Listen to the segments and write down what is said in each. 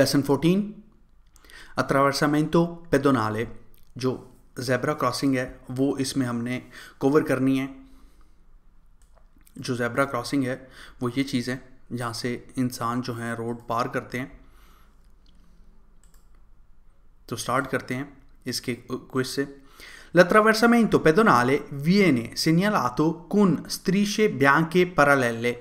Lesson 14 अत्रावर्सामेंतो पेदोनाले जो zebra crossing है वो इसमें हमने कवर करनी है जो जैबरा क्रॉसिंग है वो ये चीज़ है जहाँ से इंसान जो है रोड पार करते हैं तो स्टार्ट करते हैं इसके क्विज से L'attraversamento pedonale viene segnalato con strisce bianche parallele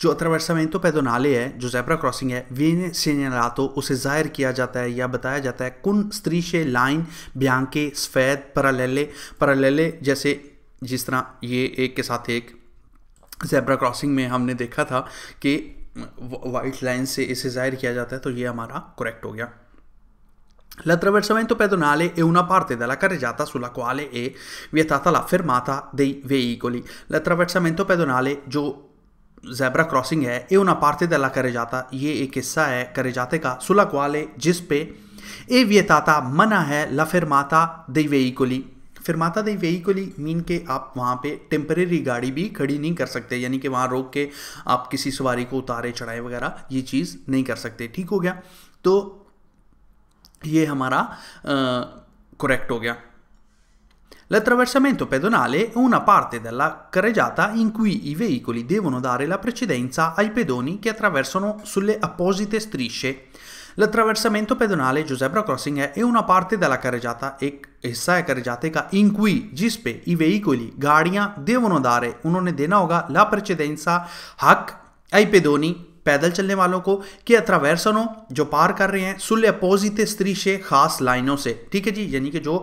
जो अत्रावर्सामेंतो पैदोनाले है जो जैबरा क्रॉसिंग है वीने सिनेलातो उसे जाहिर किया जाता है या बताया जाता है कुन स्त्रीशे लाइन ब्यांके सफ़ेद परालेले परालेले जैसे जिस तरह ये एक के साथ एक जैबरा क्रॉसिंग में हमने देखा था कि वाइट लाइन से इसे जाहिर किया जाता है तो ये हमारा करेक्ट हो गया L'attraversamento pedonale è una parte della carreggiata sulla quale è vietata la fermata dei veicoli. L'attraversamento pedonale, Joe zebra crossing है ए उन पार्ते दला जाता ये एक हिस्सा है करे जाते का सुलग वाले जिस पे ए व्यताता मना है ला फिर माता दई वेई कोली फिर माता दई वेई कोली मीन के आप वहाँ पे टेम्परेरी गाड़ी भी खड़ी नहीं कर सकते यानी कि वहाँ रोक के आप किसी सवारी को उतारे चढ़ाए वगैरह ये चीज़ नहीं कर सकते ठीक हो गया तो ये हमारा करेक्ट हो गया L'attraversamento pedonale è una parte della carreggiata in cui i veicoli devono dare la precedenza ai pedoni che attraversano sulle apposite strisce. L'attraversamento pedonale Giuseppe Crossing è una parte della carreggiata e essa è carreggiatica in cui GISPE, i veicoli Garia devono dare un'onedena la precedenza HAC ai pedoni पैदल चलने वालों को कि अत्रावैरसनों जो पार कर रहे हैं सुल अपोजित स्त्री से खास लाइनों से ठीक है जी यानी कि जो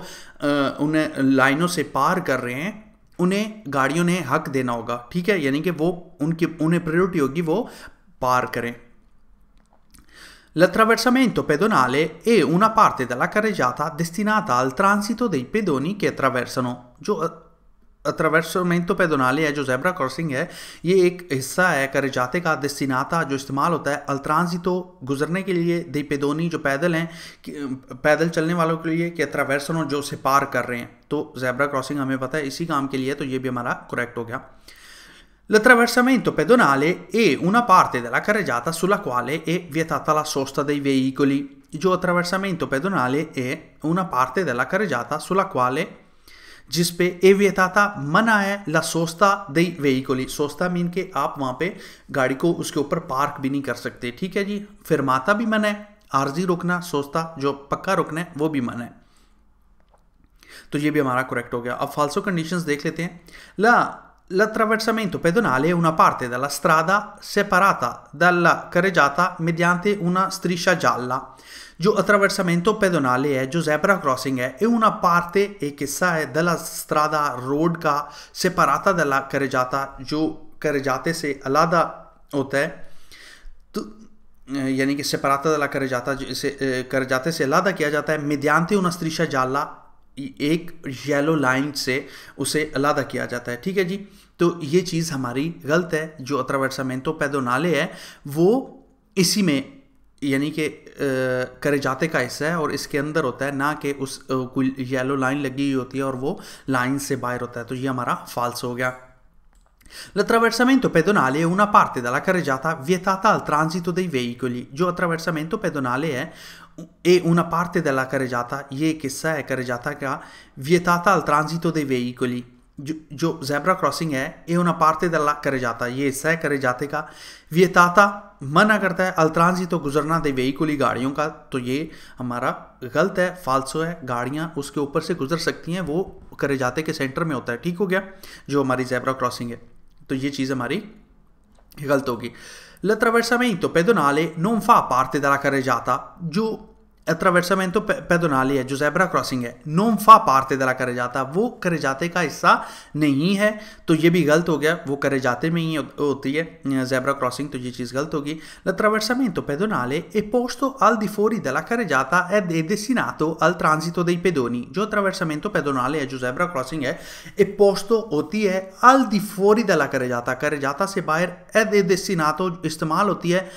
उन लाइनों से पार कर रहे हैं उन्हें गाड़ियों ने हक देना होगा ठीक है यानी कि वो उनकी उन्हें प्रायोरिटी होगी वो पार करें L'attraversamento pedonale è una parte della carreggiata destinata al transito dei pedoni che attraversano, अtraversमेंट तो पैदोनाली है जो जेबरा क्रॉसिंग है ये एक हिस्सा है करजाते का दस्तिनाता जो इस्तेमाल होता है अल्तरांजी तो गुजरने के लिए दी पेदोनी जो पैदल हैं पैदल चलने वालों के लिए कि अtraversano जो से पार कर रहे हैं तो जेबरा क्रॉसिंग हमें पता है इसी काम के लिए तो ये भी हमारा correct L'attraversamento pedonale è una parte della carreggiata sulla quale è vietata la sosta dei veicoli. Il attraversamento pedonale è una parte della carreggiata sulla quale जिसपे ए व्यथाता मन है ला सोस्ता दई वेहिकोली सोस्ता मीन के आप वहाँ पे गाड़ी को उसके ऊपर पार्क भी नहीं कर सकते ठीक है जी फिर माता भी मन है आरजी रुकना सोस्ता जो पक्का रुकना है वो भी मन है तो ये भी हमारा करेक्ट हो गया अब फालसो कंडीशंस देख लेते हैं ला l'attraversamento pedonale è una parte della strada separata dalla carreggiata mediante una striscia gialla. Giù Attraversamento pedonale è Giuseppe Crossing è e una parte e che sa è della strada road separata dalla carreggiata giù carreggiate se alada o te तो यानी कि separata dalla carreggiata se, eh, carreggiate se alada किया जाता है mediante una striscia gialla एक yellow line से उसे अलादा किया जाता है ठीक है जी तो ये चीज़ हमारी गलत है जो मेन तो पैदो नाले है वो इसी में यानी कि करेजाते का हिस्सा है और इसके अंदर होता है ना कि उस कोई येलो लाइन लगी हुई होती है और वो लाइन से बाहर होता है तो ये हमारा फाल्स हो गया L'attraversamento pedonale è una parte della carreggiata vietata al transito dei veicoli. Jo attraversamento pedonale è e una parte della carreggiata, ये किस्सा है carreggiata che ha vietata al transito dei veicoli जो, जो जेब्रा क्रॉसिंग है ये उना पार्ते दल्ला करे जाता ये सह करे जाते का वियताता मना करता है अल्त्रांजी तो गुजरना दे वेहीकुली गाड़ियों का तो ये हमारा गलत है फालसो है गाड़ियाँ उसके ऊपर से गुजर सकती हैं वो करे जाते के सेंटर में होता है ठीक हो गया जो हमारी जेब्रा क्रॉसिंग है तो ये चीज़ हमारी गलत होगी l'attraversamento pedonale non fa parte della carreggiata, giù attraversamento पे, पैदोनाली है जुजैबरा क्रॉसिंग है नोम फा पार्ते दला करे जाता वो करे जाते का हिस्सा नहीं है तो ये भी गलत हो गया वो करे जाते में ही होती है जैबरा क्रॉसिंग तो ये चीज़ गलत होगी l'attraversamento pedonale è posto al di fuori della carreggiata ed è destinato al transito dei pedoni जो attraversamento pedonale है जो जैबरा क्रॉसिंग है è posto होती है al di fuori della carreggiata carreggiata से बाहर ed è destinato इस्तेमाल होती है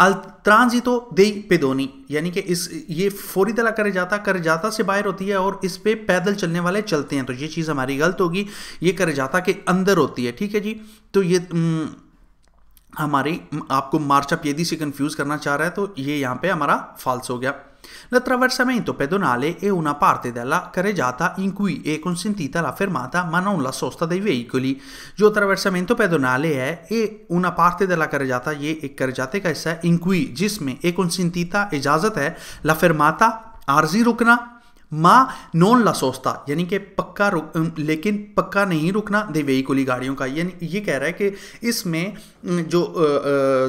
अल ट्रांजितो देई पेदोनी यानी कि इस ये फौरी तला कर जाता कर जाता से बाहर होती है और इस पे पैदल चलने वाले चलते हैं तो ये चीज़ हमारी गलत होगी ये कर जाता के अंदर होती है ठीक है जी तो ये हमारी आपको मार्चअप यदि से कंफ्यूज करना चाह रहा है तो ये यहाँ पे हमारा फाल्स हो गया L'attraversamento pedonale è una parte della carreggiata in cui è consentita la fermata ma non la sosta dei veicoli. जो attraversamento pedonale è e una parte della carreggiata ये एक carreggiata का हिस्सा है in cui जिसमें è consentita इजाजत है la fermata आरजी रुकना माँ नॉन ला सोस्ता यानी कि पक्का रुक लेकिन पक्का नहीं रुकना देवेई कुली गाड़ियों का यानी ये कह रहा है कि इसमें जो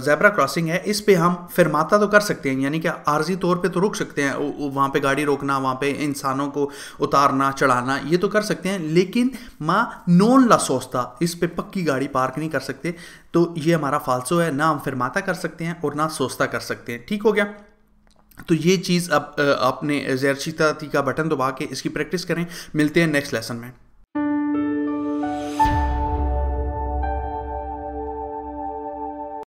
जैबरा क्रॉसिंग है इस पे हम फिरमाता तो कर सकते हैं यानी कि आर्जी तौर पे तो रुक सकते हैं वहाँ पे गाड़ी रोकना वहाँ पे इंसानों को उतारना चढ़ाना ये तो कर सकते हैं लेकिन माँ नॉन ला सोस्ता इस पर पक्की गाड़ी पार्क नहीं कर सकते तो ये हमारा फालसो है ना हम फिरमाता कर सकते हैं और ना सोस्ता कर सकते हैं ठीक हो गया तो ये चीज़ अब आपने जैरशी का बटन दबा के इसकी प्रैक्टिस करें मिलते हैं नेक्स्ट लेसन में